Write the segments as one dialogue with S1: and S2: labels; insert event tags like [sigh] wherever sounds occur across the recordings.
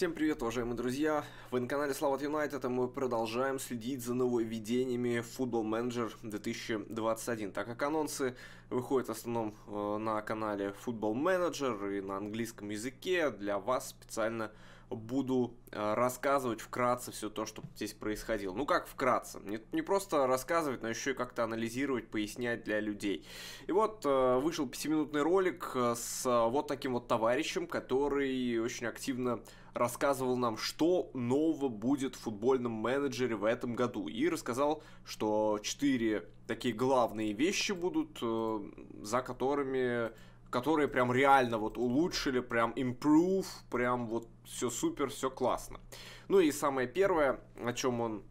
S1: Всем привет, уважаемые друзья! Вы на канале Слава Юнайтед, и мы продолжаем следить за нововведениями Football Manager 2021, так как анонсы выходят в основном э, на канале Football Manager и на английском языке. Для вас специально буду э, рассказывать вкратце все то, что здесь происходило. Ну как вкратце? Не, не просто рассказывать, но еще и как-то анализировать, пояснять для людей. И вот э, вышел 5-минутный ролик с вот таким вот товарищем, который очень активно рассказывал нам, что нового будет в футбольном менеджере в этом году. И рассказал, что четыре такие главные вещи будут, э, за которыми которые прям реально вот улучшили, прям improve, прям вот все супер, все классно. Ну и самое первое, о чем он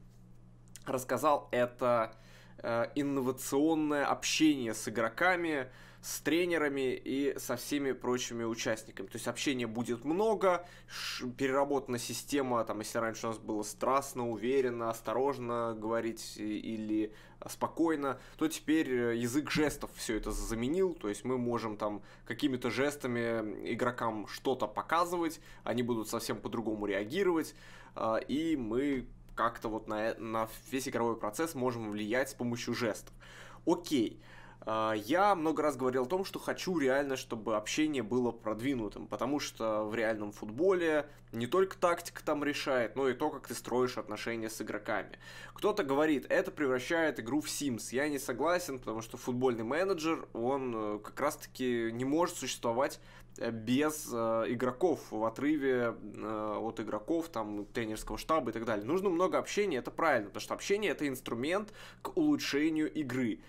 S1: рассказал, это э, инновационное общение с игроками, с тренерами и со всеми прочими участниками. То есть общения будет много, переработана система, там, если раньше у нас было страстно, уверенно, осторожно говорить или э, спокойно, то теперь э, язык жестов все это заменил, то есть мы можем там какими-то жестами игрокам что-то показывать, они будут совсем по-другому реагировать, э, и мы как-то вот на, на весь игровой процесс можем влиять с помощью жестов. Окей. Okay. А, я много раз говорил о том, что хочу реально, чтобы общение было продвинутым, потому что в реальном футболе не только тактика там решает, но и то, как ты строишь отношения с игроками. Кто-то говорит, это превращает игру в Sims. Я не согласен, потому что футбольный менеджер, он э, как раз-таки не может существовать э, без э, игроков в отрыве э, от игроков, там, тренерского штаба и так далее. Нужно много общения, это правильно, потому что общение это инструмент к улучшению игры.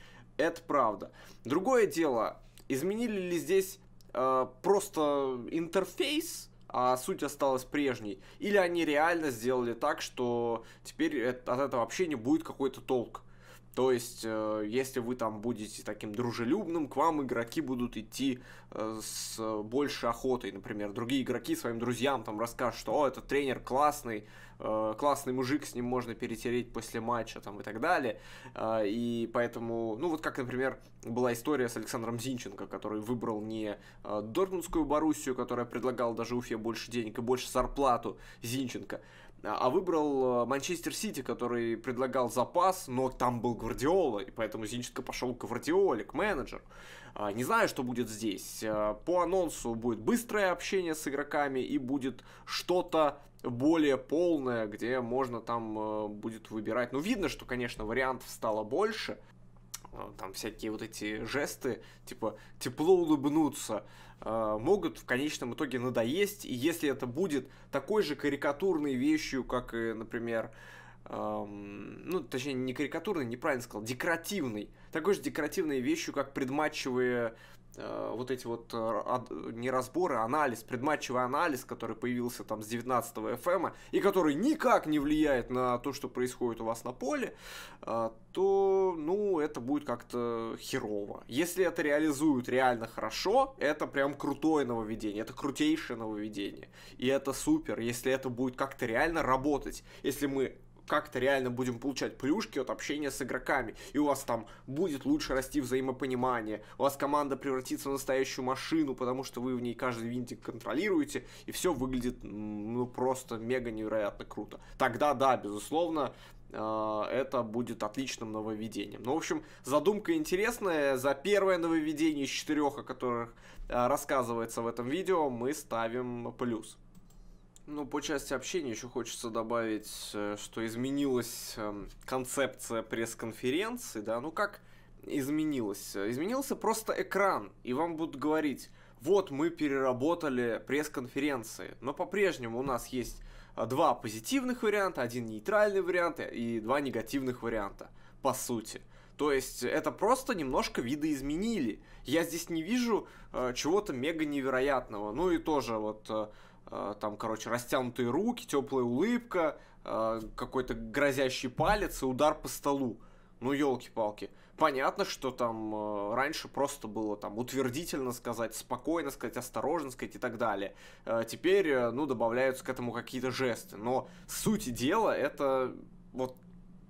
S1: Это правда. Другое дело, изменили ли здесь э, просто интерфейс, а суть осталась прежней, или они реально сделали так, что теперь это, от этого вообще не будет какой-то толк. То есть, э, если вы там будете таким дружелюбным, к вам игроки будут идти э, с большей охотой. Например, другие игроки своим друзьям там расскажут, что «О, этот тренер классный, э, классный мужик, с ним можно перетереть после матча» там и так далее. И поэтому, ну вот как, например, была история с Александром Зинченко, который выбрал не Дортмундскую Боруссию, которая предлагала даже Уфе больше денег и больше зарплату Зинченко, а, а выбрал э, Манчестер Сити, который предлагал запас, но там был Гвардиола, и поэтому Зинченко пошел к Гвардиоле, к менеджеру. А, не знаю, что будет здесь. А, по анонсу будет быстрое общение с игроками и будет что-то более полное, где можно там э, будет выбирать. Ну, видно, что, конечно, вариантов стало больше. Там всякие вот эти жесты, типа тепло улыбнуться, Э, могут в конечном итоге надоесть. И если это будет такой же карикатурной вещью, как, например, эм, ну, точнее, не карикатурной, неправильно сказал, декоративной, такой же декоративной вещью, как предматчевые Э, вот эти вот э, не разборы, а анализ, предматчевый анализ, который появился там с 19 FM, эм, и который никак не влияет на то, что происходит у вас на поле, э, то, ну, это будет как-то херово. Если это реализуют реально хорошо, это прям крутое нововведение, это крутейшее нововведение. И это супер, если это будет как-то реально работать. Если мы как-то реально будем получать плюшки от общения с игроками, и у вас там будет лучше расти взаимопонимание, у вас команда превратится в настоящую машину, потому что вы в ней каждый винтик контролируете, и все выглядит, ну, просто мега невероятно круто. Тогда, да, безусловно, а, это будет отличным нововведением. Ну, в общем, задумка интересная. За первое нововведение из четырех, о которых а, рассказывается в этом видео, мы ставим плюс. Ну, по части общения еще хочется добавить, э, что изменилась эм, концепция пресс-конференции, да, ну как изменилась? Э, изменился просто экран, и вам будут говорить, вот мы переработали пресс-конференции, но по-прежнему у нас есть э, два позитивных варианта, один нейтральный вариант и два негативных варианта, по сути. То есть это просто немножко видоизменили. Я здесь не вижу э, чего-то мега невероятного. Ну и тоже вот э, Э, там, короче, растянутые руки, теплая улыбка, э, какой-то грозящий палец и удар по столу. Ну, елки-палки. Понятно, что там э, раньше просто было там утвердительно сказать, спокойно сказать, осторожно сказать и так далее. теперь, ну, добавляются к этому какие-то жесты. Но суть дела это вот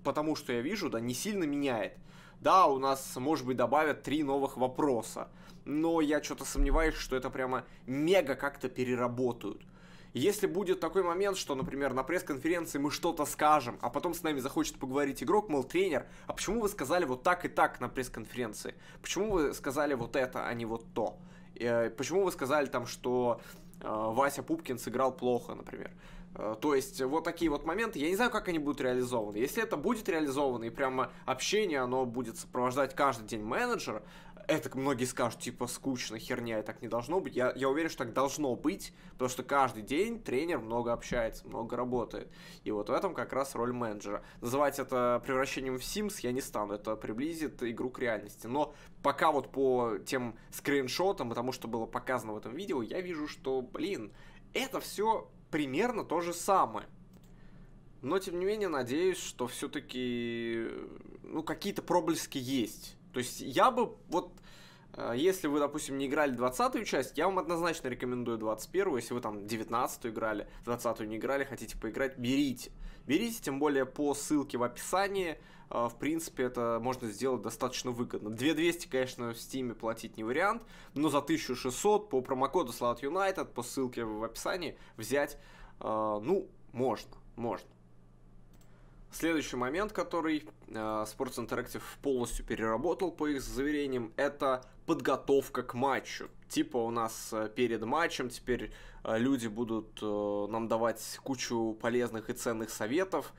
S1: потому, что я вижу, да, не сильно меняет. Да, у нас, может быть, добавят три новых вопроса, но я что-то сомневаюсь, что это прямо мега как-то переработают. Если будет такой момент, что, например, на пресс-конференции мы что-то скажем, а потом с нами захочет поговорить игрок, мол, тренер, а почему вы сказали вот так и так на пресс-конференции? Почему вы сказали вот это, а не вот то? Э, почему вы сказали там, что э, Вася Пупкин сыграл плохо, например? Э, то есть вот такие вот моменты, я не знаю, как они будут реализованы. Если это будет реализовано и прямо общение, оно будет сопровождать каждый день менеджер это многие скажут, типа, скучно, херня, и так не должно быть. Я, я уверен, что так должно быть, потому что каждый день тренер много общается, много работает. И вот в этом как раз роль менеджера. Называть это превращением в Sims я не стану, это приблизит игру к реальности. Но пока вот по тем скриншотам и тому, что было показано в этом видео, я вижу, что, блин, это все примерно то же самое. Но, тем не менее, надеюсь, что все-таки ну, какие-то проблески есть. То есть я бы вот Э, если вы, допустим, не играли 20-ю часть, я вам однозначно рекомендую 21-ю. Если вы там 19-ю играли, 20-ю не играли, хотите поиграть, берите. Берите, тем более по ссылке в описании. Э, в принципе, это можно сделать достаточно выгодно. 2200, конечно, в Steam платить не вариант, но за 1600 по промокоду Slot United по ссылке в описании взять, э, ну, можно, можно. Следующий момент, который э, Sports Interactive полностью переработал, по их заверениям, это подготовка к матчу. Типа у нас э, перед матчем теперь э, люди будут нам давать кучу полезных и ценных советов.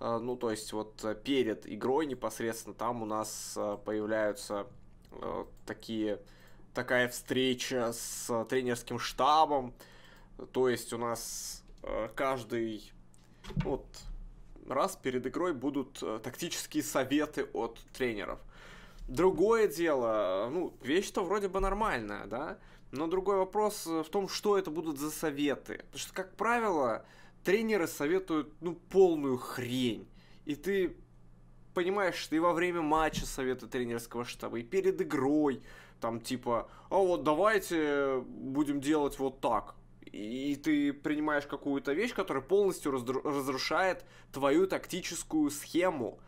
S1: Ну, то есть вот перед игрой непосредственно там у нас появляются такие, такая встреча с тренерским штабом. То есть у нас каждый вот раз перед игрой будут э, тактические советы от тренеров. Другое дело, э, ну, вещь-то вроде бы нормальная, да, но другой вопрос э, в том, что это будут за советы. Потому что, как правило, тренеры советуют, ну, полную хрень. И ты понимаешь, что и во время матча советы тренерского штаба, и перед игрой, там типа, а вот давайте будем делать вот так. И ты принимаешь какую-то вещь, которая полностью разрушает твою тактическую схему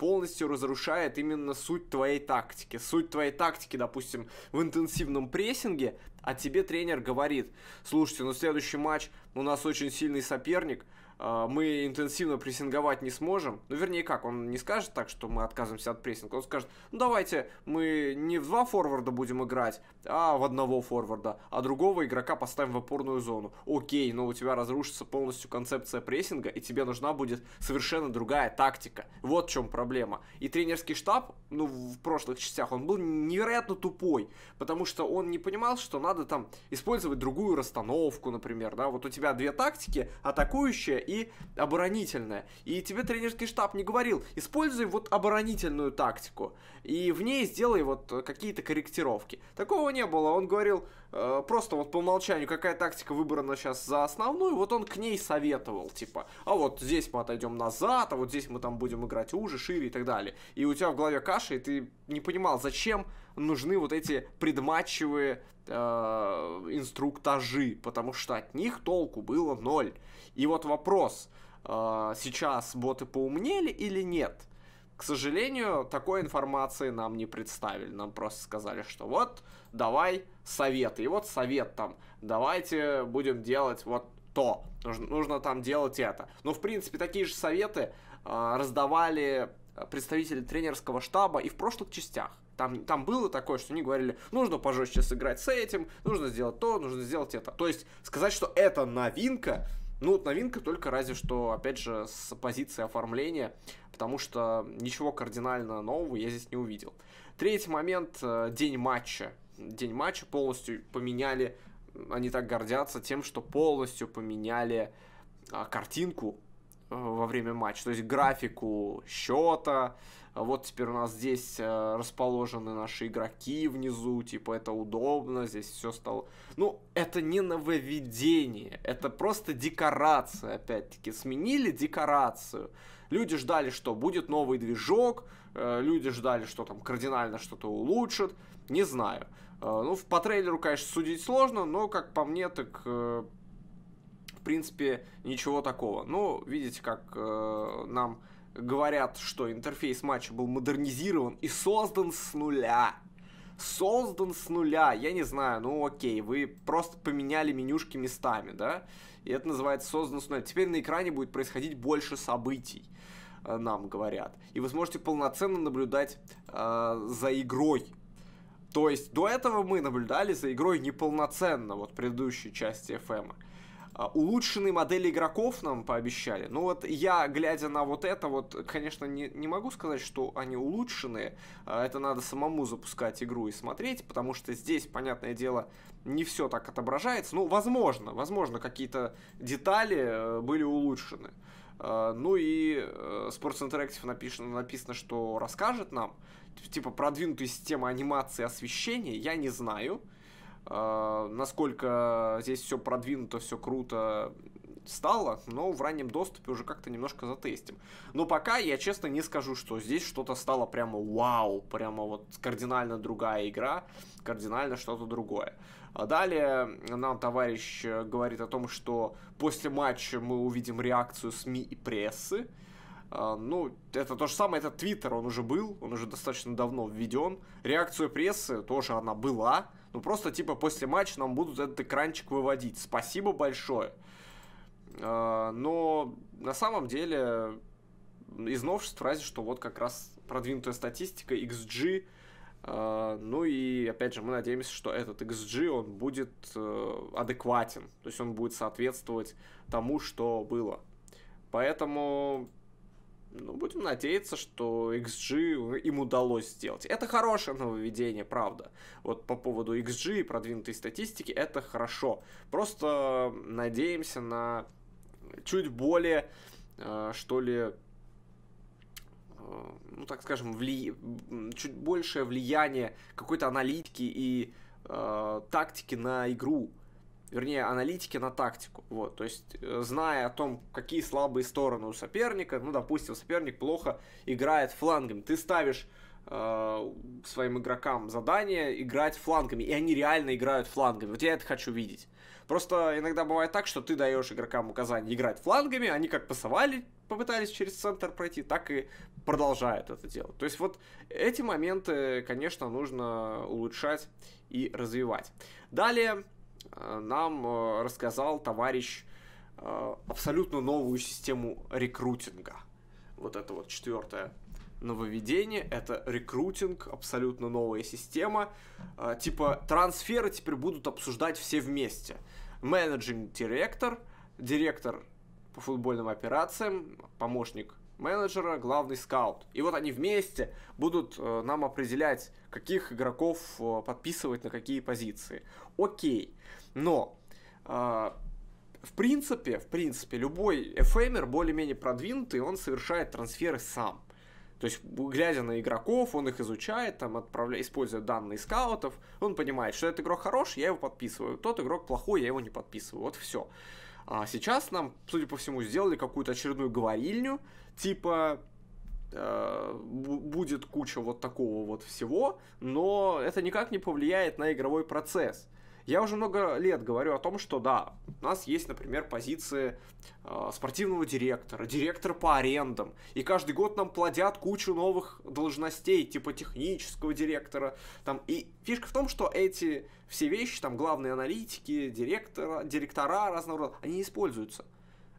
S1: полностью разрушает именно суть твоей тактики. Суть твоей тактики, допустим, в интенсивном прессинге, а тебе тренер говорит, слушайте, ну следующий матч у нас очень сильный соперник, а, мы интенсивно прессинговать не сможем. Ну, вернее, как, он не скажет так, что мы отказываемся от прессинга. Он скажет, ну, давайте мы не в два форварда будем играть, а в одного форварда, а другого игрока поставим в опорную зону. Окей, но у тебя разрушится полностью концепция прессинга, и тебе нужна будет совершенно другая тактика. Вот в чем проблема. И тренерский штаб, ну, в прошлых частях, он был невероятно тупой, потому что он не понимал, что надо там использовать другую расстановку, например, да, вот у тебя две тактики, атакующая и оборонительная. И тебе тренерский штаб не говорил, используй вот оборонительную тактику, и в ней сделай вот какие-то корректировки. Такого не было, он говорил э, просто вот по умолчанию, какая тактика выбрана сейчас за основную, вот он к ней советовал, типа, а вот здесь мы отойдем назад, а вот здесь мы там будем играть уже, шире и так далее. И у тебя в голове каша, и ты не понимал, зачем нужны вот эти предматчевые э, инструктажи, потому что от них толку было ноль. И вот вопрос, э, сейчас боты поумнели или нет? К сожалению, такой информации нам не представили. Нам просто сказали, что вот, давай советы. И вот совет там, давайте будем делать вот то. Нужно, нужно там делать это. Но, ну, в принципе, такие же советы э, раздавали представители тренерского штаба и в прошлых частях. Там, там было такое, что они говорили, нужно пожестче сыграть с этим, нужно сделать то, нужно сделать это. То есть сказать, что это новинка, ну, вот новинка только разве что, опять же, с позиции оформления, потому что ничего кардинально нового я здесь не увидел. Третий момент э, – день матча. День матча полностью поменяли, э, они так гордятся тем, что полностью поменяли а, картинку Э, во время матча, то есть графику счета. Вот теперь у нас здесь э, расположены наши игроки внизу, типа это удобно, здесь все стало... Ну, это не нововведение, это просто декорация, опять-таки. Сменили декорацию. Люди ждали, что будет новый движок, э, люди ждали, что там кардинально что-то улучшит, не знаю. Ну, по трейлеру, конечно, судить сложно, но, как по мне, так принципе, ничего такого. Ну, видите, как э, нам говорят, что интерфейс матча был модернизирован и создан с нуля. Создан с нуля, я не знаю, ну окей, вы просто поменяли менюшки местами, да? И это называется создан с нуля. Теперь на экране будет происходить больше событий, э, нам говорят. И вы сможете полноценно наблюдать э, за игрой. То есть до этого мы наблюдали за игрой неполноценно, вот предыдущей части FM. А, улучшенные модели игроков нам пообещали. Ну вот я, глядя на вот это, вот, конечно, не, не могу сказать, что они улучшенные. А, это надо самому запускать игру и смотреть, потому что здесь, понятное дело, не все так отображается. Ну, возможно, возможно, какие-то детали э, были улучшены. А, ну и э, Sports Interactive написано, написано, что расскажет нам. Типа продвинутые системы анимации освещения, я не знаю. А, насколько здесь все продвинуто, все круто стало, но в раннем доступе уже как-то немножко затестим. Но пока я честно не скажу, что здесь что-то стало прямо вау, прямо вот кардинально другая игра, кардинально что-то другое. А далее нам товарищ э, говорит о том, что после матча мы увидим реакцию СМИ и прессы. А, ну, это то же самое, это Твиттер, он уже был, он уже достаточно давно введен. Реакцию прессы тоже она была, ну, просто, типа, после матча нам будут этот экранчик выводить. Спасибо большое. А, но на самом деле из новшеств разве что вот как раз продвинутая статистика XG. А, ну и опять же мы надеемся, что этот XG он будет э, адекватен, то есть он будет соответствовать тому, что было. Поэтому ну, будем надеяться, что XG им удалось сделать. Это хорошее нововведение, правда. Вот по поводу XG и продвинутой статистики, это хорошо. Просто надеемся на чуть более, э, что ли, э, ну, так скажем, вли... чуть большее влияние какой-то аналитики и э, тактики на игру вернее, аналитики на тактику. Вот, то есть, э, зная о том, какие слабые стороны у соперника, ну, допустим, соперник плохо играет флангами, ты ставишь э, своим игрокам задание играть флангами, и они реально играют флангами. Вот я это хочу видеть. Просто иногда бывает так, что ты даешь игрокам указание играть флангами, они как пасовали, попытались через центр пройти, так и продолжают это делать. То есть вот эти моменты, конечно, нужно улучшать и развивать. Далее Э, нам э, рассказал товарищ э, абсолютно новую систему рекрутинга. Вот это вот четвертое нововведение, это рекрутинг, абсолютно новая система. Типа трансферы теперь будут обсуждать все вместе. Менеджинг директор, директор по футбольным операциям, помощник менеджера, главный скаут. И вот они вместе будут э, нам определять, каких игроков э, подписывать на какие позиции. Окей, но э, в принципе, в принципе, любой эфемер более-менее продвинутый, он совершает трансферы сам. То есть, глядя на игроков, он их изучает, там, отправля... используя данные скаутов, он понимает, что этот игрок хороший, я его подписываю, тот игрок плохой, я его не подписываю. Вот все. А сейчас нам, судя по всему, сделали какую-то очередную говорильню, типа э, будет куча вот такого вот всего, но это никак не повлияет на игровой процесс. Я уже много лет говорю о том, что да, у нас есть, например, позиции э, спортивного директора, директора по арендам, и каждый год нам плодят кучу новых должностей, типа технического директора, там, и фишка в том, что эти все вещи, там, главные аналитики, директора, директора разного рода, они не используются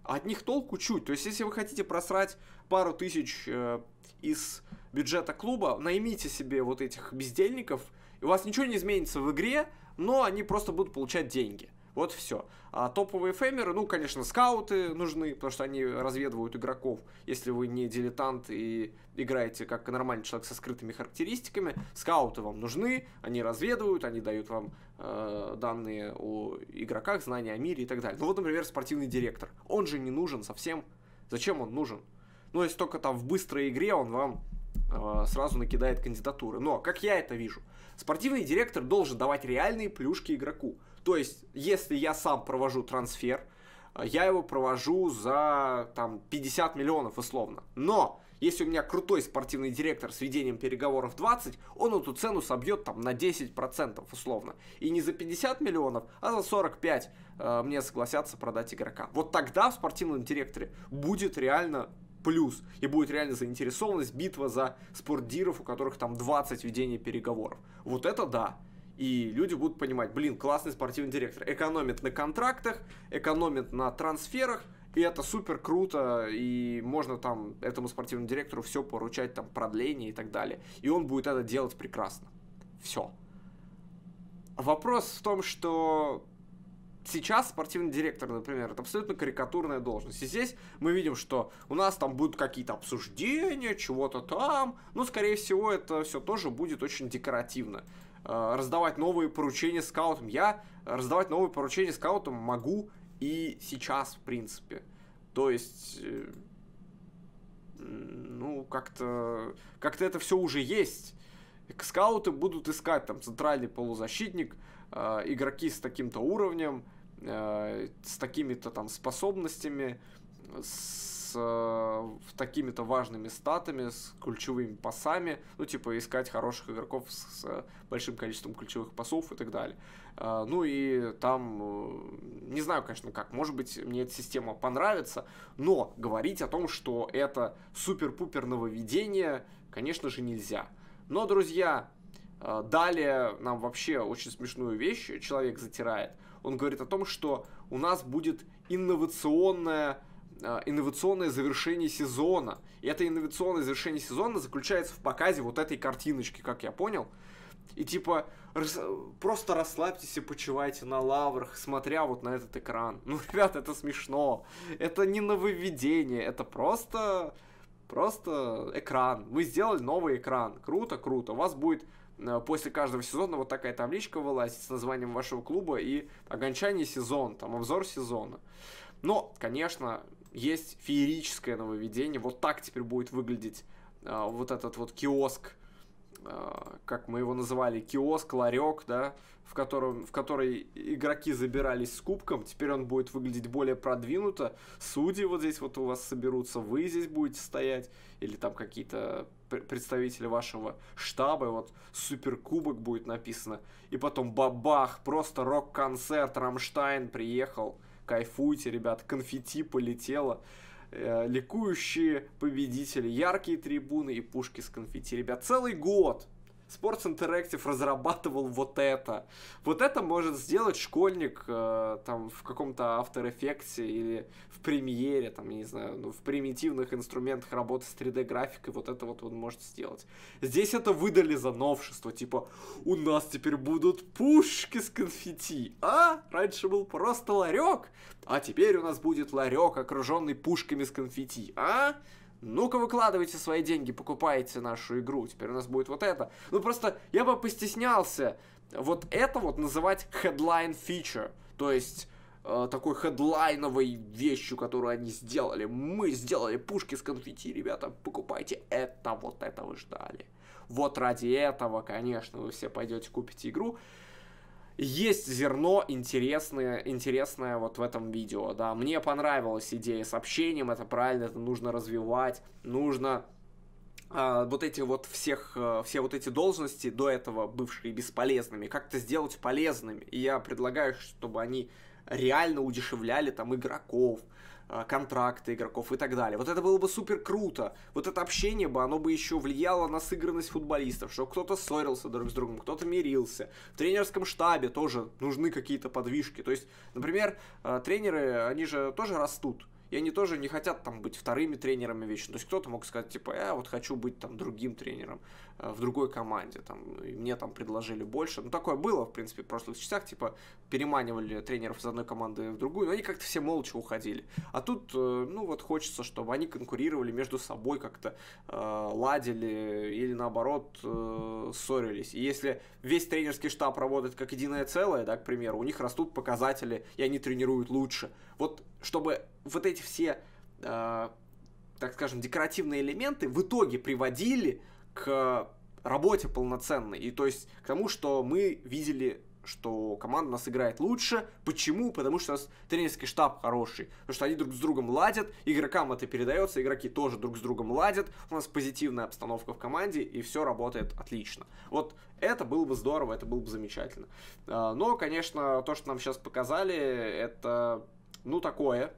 S1: от них толку чуть. То есть, если вы хотите просрать пару тысяч э, из бюджета клуба, наймите себе вот этих бездельников, и у вас ничего не изменится в игре, но они просто будут получать деньги. Вот все. А топовые фэмеры, ну, конечно, скауты нужны, потому что они разведывают игроков. Если вы не дилетант и играете как нормальный человек со скрытыми характеристиками, скауты вам нужны, они разведывают, они дают вам э, данные о игроках, знания о мире и так далее. Ну вот, например, спортивный директор. Он же не нужен совсем. Зачем он нужен? Ну, если только там в быстрой игре он вам Э, сразу накидает кандидатуры. Но, как я это вижу, спортивный директор должен давать реальные плюшки игроку. То есть, если я сам провожу трансфер, э, я его провожу за там, 50 миллионов условно. Но если у меня крутой спортивный директор с ведением переговоров 20, он эту цену собьет там на 10% условно. И не за 50 миллионов, а за 45 э, мне согласятся продать игрока. Вот тогда в спортивном директоре будет реально плюс. И будет реально заинтересованность, битва за спортдиров, у которых там 20 ведений переговоров. Вот это да. И люди будут понимать, блин, классный спортивный директор. Экономит на контрактах, экономит на трансферах, и это супер круто, и можно там этому спортивному директору все поручать, там, продление и так далее. И он будет это делать прекрасно. Все. Вопрос в том, что сейчас спортивный директор, например, это абсолютно карикатурная должность. И здесь мы видим, что у нас там будут какие-то обсуждения, чего-то там. Но, ну, скорее всего, это все тоже будет очень декоративно. Э, раздавать новые поручения скаутам. Я раздавать новые поручения скаутам могу и сейчас, в принципе. То есть, э, ну, как-то как-то это все уже есть скауты будут искать там центральный полузащитник, Э, игроки с таким-то уровнем, э, с такими-то там способностями, с э, такими-то важными статами, с ключевыми пасами, ну, типа, искать хороших игроков с, с э, большим количеством ключевых пасов и так далее. ну и там, не знаю, конечно, как, может быть, мне эта система понравится, но говорить о том, что это супер-пупер нововведение, конечно же, нельзя. Но, друзья, Э, далее нам вообще очень смешную вещь человек затирает. Он говорит о том, что у нас будет инновационная э, инновационное завершение сезона. И это инновационное завершение сезона заключается в показе вот этой картиночки, как я понял. И типа, рас... просто расслабьтесь и почивайте на лаврах, смотря вот на этот экран. [laughs] Ну, ребят, это смешно. Это не нововведение, это просто... Просто экран. Мы сделали новый экран. Круто, круто. У вас будет Э, после каждого сезона вот такая табличка вылазит с названием вашего клуба и окончание сезона, там, обзор сезона. Но, конечно, есть феерическое нововведение. Вот так теперь будет выглядеть э, вот этот вот киоск Э, как мы его называли, киоск, ларек, да, в, котором, в который игроки забирались с кубком. Теперь он будет выглядеть более продвинуто. Судьи вот здесь вот у вас соберутся, вы здесь будете стоять, или там какие-то представители вашего штаба, вот суперкубок будет написано. И потом бабах, просто рок-концерт, Рамштайн приехал, кайфуйте, ребят, конфетти полетело. Э, ликующие победители, яркие трибуны и пушки с конфетти. Ребят, целый год Sports Interactive разрабатывал вот это. Вот это может сделать школьник э, там в каком-то After Effects или в премьере, там, я не знаю, ну, в примитивных инструментах работы с 3D-графикой, вот это вот он может сделать. Здесь это выдали за новшество, типа, у нас теперь будут пушки с конфетти, а? Раньше был просто ларек, а теперь у нас будет ларек, окруженный пушками с конфетти, а? ну-ка выкладывайте свои деньги, покупайте нашу игру, теперь у нас будет вот это. Ну просто я бы постеснялся вот это вот называть headline feature, то есть э, такой хедлайновой вещью, которую они сделали. Мы сделали пушки с конфетти, ребята, покупайте это, вот это вы ждали. Вот ради этого, конечно, вы все пойдете купить игру есть зерно интересное, интересное вот в этом видео, да. Мне понравилась идея с общением, это правильно, это нужно развивать, нужно э, вот эти вот всех, э, все вот эти должности до этого бывшие бесполезными, как-то сделать полезными. И я предлагаю, чтобы они реально удешевляли там игроков, Э, контракты игроков и так далее. Вот это было бы супер круто. Вот это общение бы, оно бы еще влияло на сыгранность футболистов, что кто-то ссорился друг с другом, кто-то мирился. В тренерском штабе тоже нужны какие-то подвижки. То есть, например, э, тренеры, они же тоже растут и они тоже не хотят там быть вторыми тренерами вечно. То есть кто-то мог сказать, типа, я «Э, вот хочу быть там другим тренером э, в другой команде, там, и мне там предложили больше. Ну, такое было, в принципе, в прошлых частях, типа, переманивали тренеров из одной команды в другую, но они как-то все молча уходили. А тут, э, ну, вот хочется, чтобы они конкурировали между собой как-то, э, ладили или, наоборот, э, ссорились. И если весь тренерский штаб работает как единое целое, да, к примеру, у них растут показатели, и они тренируют лучше вот чтобы вот эти все, э, так скажем, декоративные элементы в итоге приводили к работе полноценной. И то есть к тому, что мы видели что команда нас играет лучше. Почему? Потому что у нас тренерский штаб хороший. Потому что они друг с другом ладят, игрокам это передается, игроки тоже друг с другом ладят. У нас позитивная обстановка в команде, и все работает отлично. Вот это было бы здорово, это было бы замечательно. Э, но, конечно, то, что нам сейчас показали, это ну, такое.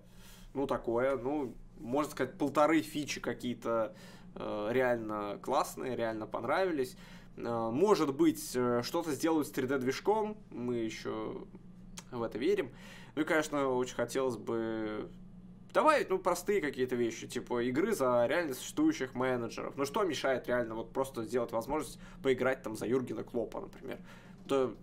S1: Ну, такое. Ну, можно сказать, полторы фичи какие-то э, реально классные, реально понравились. Э, может быть, э, что-то сделают с 3D-движком. Мы еще в это верим. Ну и, конечно, очень хотелось бы добавить, ну, простые какие-то вещи, типа игры за реально существующих менеджеров. Ну, что мешает реально вот просто сделать возможность поиграть там за Юргена Клопа, например. То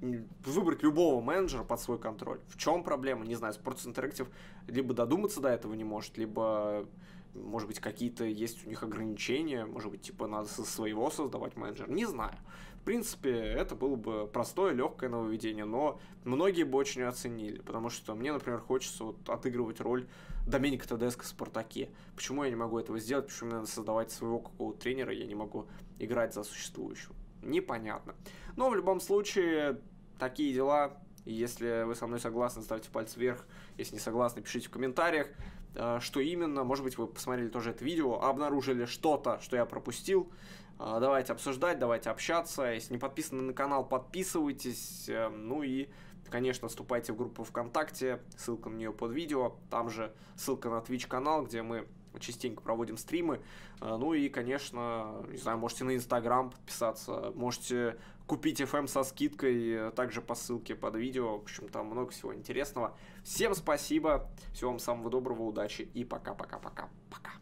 S1: выбрать любого менеджера под свой контроль. В чем проблема? Не знаю, Sports Interactive либо додуматься до этого не может, либо, может быть, какие-то есть у них ограничения, может быть, типа надо со своего создавать менеджер, не знаю. В принципе, это было бы простое, легкое нововведение, но многие бы очень оценили, потому что мне, например, хочется вот отыгрывать роль Доменика Тедеско в «Спартаке». Почему я не могу этого сделать? Почему мне надо создавать своего какого-то тренера, я не могу играть за существующего? непонятно. Но в любом случае, такие дела. Если вы со мной согласны, ставьте палец вверх. Если не согласны, пишите в комментариях, э, что именно. Может быть, вы посмотрели тоже это видео, обнаружили что-то, что я пропустил. Э, давайте обсуждать, давайте общаться. Если не подписаны на канал, подписывайтесь. Э, ну и, конечно, вступайте в группу ВКонтакте. Ссылка на нее под видео. Там же ссылка на Twitch канал, где мы частенько проводим стримы. Э, ну и, конечно, не знаю, можете на Инстаграм подписаться, можете купить FM эм со скидкой, э, также по ссылке под видео. В общем, там много всего интересного. Всем спасибо, всего вам самого доброго, удачи и пока-пока-пока. Пока. пока, пока, пока.